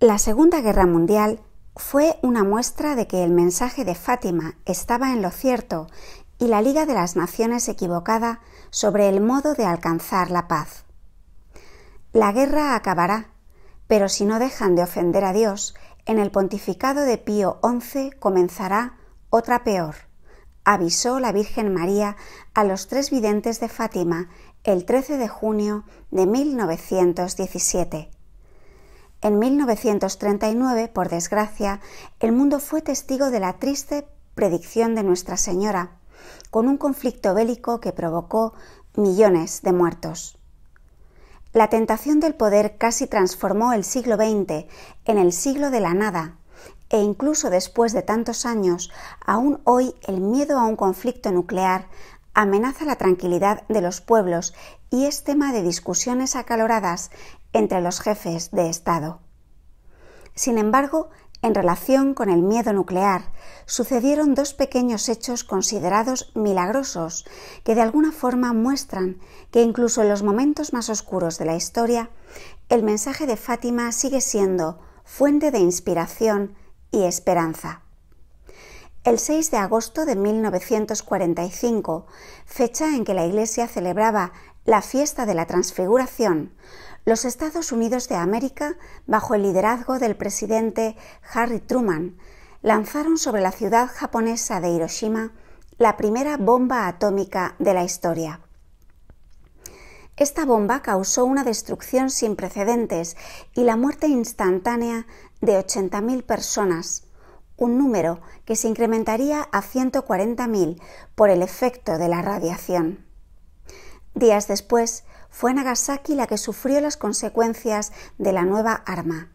La Segunda Guerra Mundial fue una muestra de que el mensaje de Fátima estaba en lo cierto y la Liga de las Naciones equivocada sobre el modo de alcanzar la paz. La guerra acabará, pero si no dejan de ofender a Dios, en el pontificado de Pío XI comenzará otra peor, avisó la Virgen María a los tres videntes de Fátima el 13 de junio de 1917. En 1939, por desgracia, el mundo fue testigo de la triste predicción de Nuestra Señora, con un conflicto bélico que provocó millones de muertos. La tentación del poder casi transformó el siglo XX en el siglo de la nada, e incluso después de tantos años, aún hoy el miedo a un conflicto nuclear amenaza la tranquilidad de los pueblos y es tema de discusiones acaloradas entre los jefes de Estado. Sin embargo, en relación con el miedo nuclear, sucedieron dos pequeños hechos considerados milagrosos que de alguna forma muestran que incluso en los momentos más oscuros de la historia, el mensaje de Fátima sigue siendo fuente de inspiración y esperanza. El 6 de agosto de 1945, fecha en que la Iglesia celebraba la fiesta de la Transfiguración, los Estados Unidos de América, bajo el liderazgo del presidente Harry Truman, lanzaron sobre la ciudad japonesa de Hiroshima la primera bomba atómica de la historia. Esta bomba causó una destrucción sin precedentes y la muerte instantánea de 80.000 personas, un número que se incrementaría a 140.000 por el efecto de la radiación. Días después, fue Nagasaki la que sufrió las consecuencias de la nueva arma.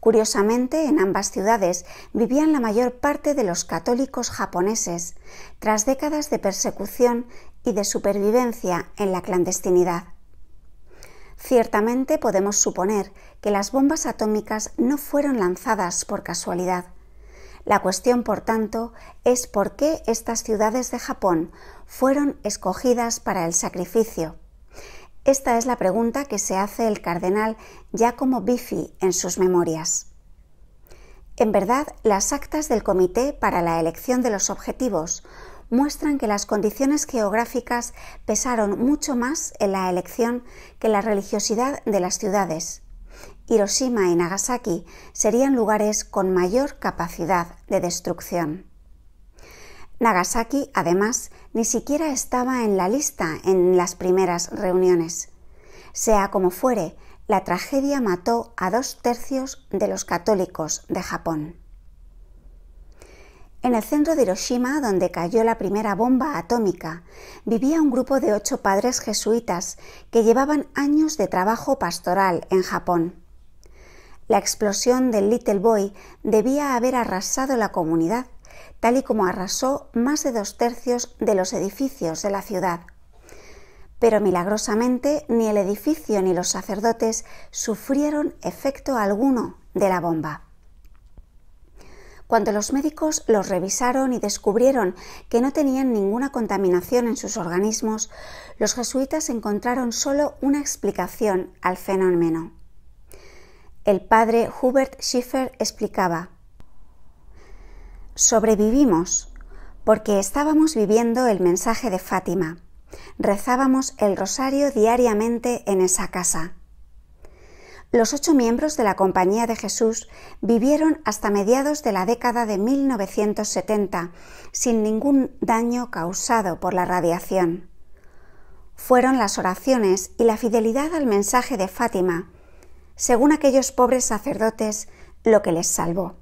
Curiosamente, en ambas ciudades vivían la mayor parte de los católicos japoneses, tras décadas de persecución y de supervivencia en la clandestinidad. Ciertamente podemos suponer que las bombas atómicas no fueron lanzadas por casualidad. La cuestión, por tanto, es por qué estas ciudades de Japón fueron escogidas para el sacrificio. Esta es la pregunta que se hace el cardenal Giacomo Biffi en sus memorias. En verdad, las actas del Comité para la elección de los objetivos muestran que las condiciones geográficas pesaron mucho más en la elección que la religiosidad de las ciudades. Hiroshima y Nagasaki serían lugares con mayor capacidad de destrucción. Nagasaki, además, ni siquiera estaba en la lista en las primeras reuniones. Sea como fuere, la tragedia mató a dos tercios de los católicos de Japón. En el centro de Hiroshima, donde cayó la primera bomba atómica, vivía un grupo de ocho padres jesuitas que llevaban años de trabajo pastoral en Japón. La explosión del Little Boy debía haber arrasado la comunidad, tal y como arrasó más de dos tercios de los edificios de la ciudad. Pero milagrosamente ni el edificio ni los sacerdotes sufrieron efecto alguno de la bomba. Cuando los médicos los revisaron y descubrieron que no tenían ninguna contaminación en sus organismos, los jesuitas encontraron solo una explicación al fenómeno. El padre Hubert Schiffer explicaba, Sobrevivimos porque estábamos viviendo el mensaje de Fátima. Rezábamos el rosario diariamente en esa casa. Los ocho miembros de la Compañía de Jesús vivieron hasta mediados de la década de 1970 sin ningún daño causado por la radiación. Fueron las oraciones y la fidelidad al mensaje de Fátima según aquellos pobres sacerdotes, lo que les salvó.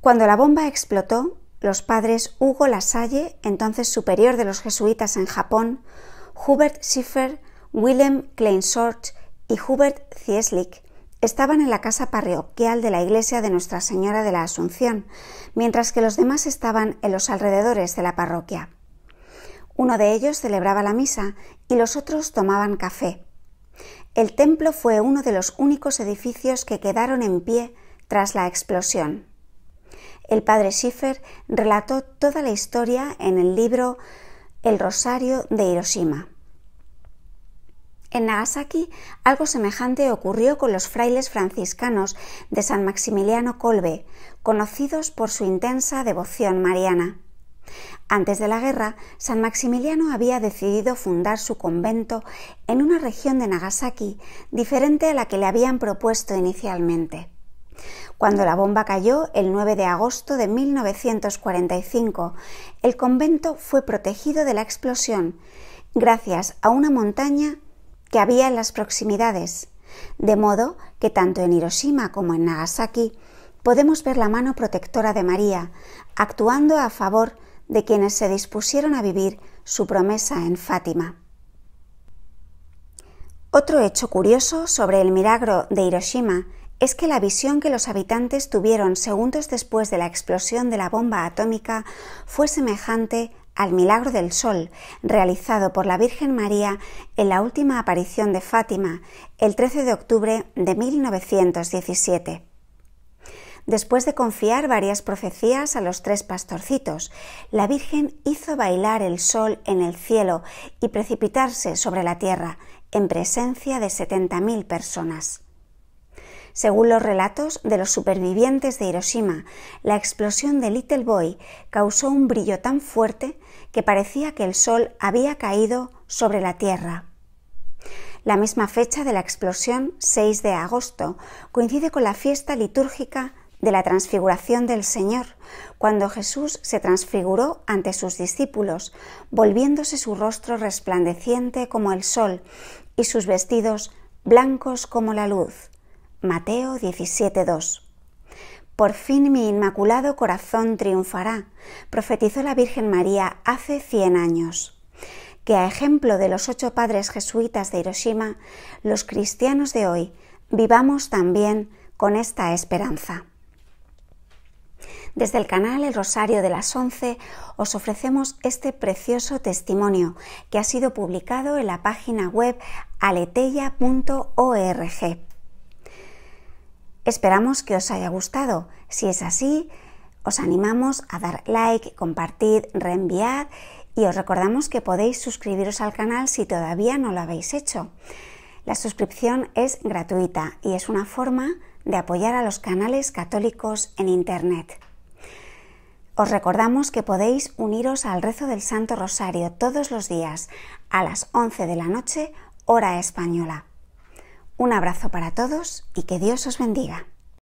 Cuando la bomba explotó, los padres Hugo Lasalle, entonces superior de los jesuitas en Japón, Hubert Schiffer, Willem Kleinsort y Hubert Cieslik estaban en la casa parroquial de la iglesia de Nuestra Señora de la Asunción, mientras que los demás estaban en los alrededores de la parroquia. Uno de ellos celebraba la misa y los otros tomaban café. El templo fue uno de los únicos edificios que quedaron en pie tras la explosión. El padre Schiffer relató toda la historia en el libro El Rosario de Hiroshima. En Nagasaki algo semejante ocurrió con los frailes franciscanos de San Maximiliano Kolbe, conocidos por su intensa devoción mariana. Antes de la guerra, San Maximiliano había decidido fundar su convento en una región de Nagasaki diferente a la que le habían propuesto inicialmente. Cuando la bomba cayó el 9 de agosto de 1945, el convento fue protegido de la explosión gracias a una montaña que había en las proximidades, de modo que tanto en Hiroshima como en Nagasaki podemos ver la mano protectora de María actuando a favor de de quienes se dispusieron a vivir su promesa en Fátima. Otro hecho curioso sobre el milagro de Hiroshima es que la visión que los habitantes tuvieron segundos después de la explosión de la bomba atómica fue semejante al milagro del sol realizado por la Virgen María en la última aparición de Fátima el 13 de octubre de 1917. Después de confiar varias profecías a los tres pastorcitos, la Virgen hizo bailar el sol en el cielo y precipitarse sobre la tierra, en presencia de 70.000 personas. Según los relatos de los supervivientes de Hiroshima, la explosión de Little Boy causó un brillo tan fuerte que parecía que el sol había caído sobre la Tierra. La misma fecha de la explosión, 6 de agosto, coincide con la fiesta litúrgica de la transfiguración del Señor, cuando Jesús se transfiguró ante sus discípulos, volviéndose su rostro resplandeciente como el sol y sus vestidos blancos como la luz. Mateo 17:2. Por fin mi inmaculado corazón triunfará, profetizó la Virgen María hace cien años que a ejemplo de los ocho padres jesuitas de Hiroshima, los cristianos de hoy vivamos también con esta esperanza. Desde el canal El Rosario de las Once os ofrecemos este precioso testimonio que ha sido publicado en la página web aleteya.org. Esperamos que os haya gustado. Si es así, os animamos a dar like, compartir, reenviar y os recordamos que podéis suscribiros al canal si todavía no lo habéis hecho. La suscripción es gratuita y es una forma de apoyar a los canales católicos en Internet. Os recordamos que podéis uniros al rezo del Santo Rosario todos los días a las 11 de la noche, hora española. Un abrazo para todos y que Dios os bendiga.